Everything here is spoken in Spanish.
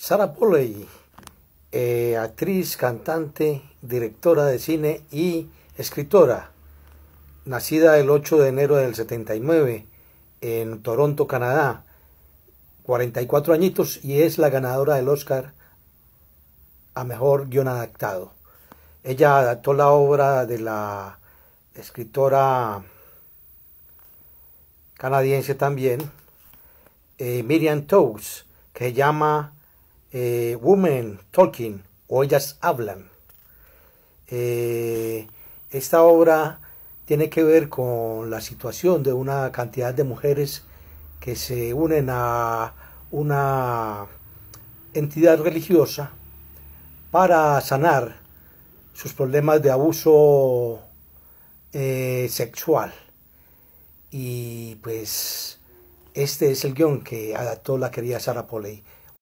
Sarah Polley, eh, actriz, cantante, directora de cine y escritora, nacida el 8 de enero del 79 en Toronto, Canadá, 44 añitos y es la ganadora del Oscar a Mejor Guión Adaptado. Ella adaptó la obra de la escritora canadiense también, eh, Miriam Toews, que llama eh, women Talking o Ellas Hablan. Eh, esta obra tiene que ver con la situación de una cantidad de mujeres que se unen a una entidad religiosa para sanar sus problemas de abuso eh, sexual. Y pues este es el guión que adaptó la querida Sara Poley.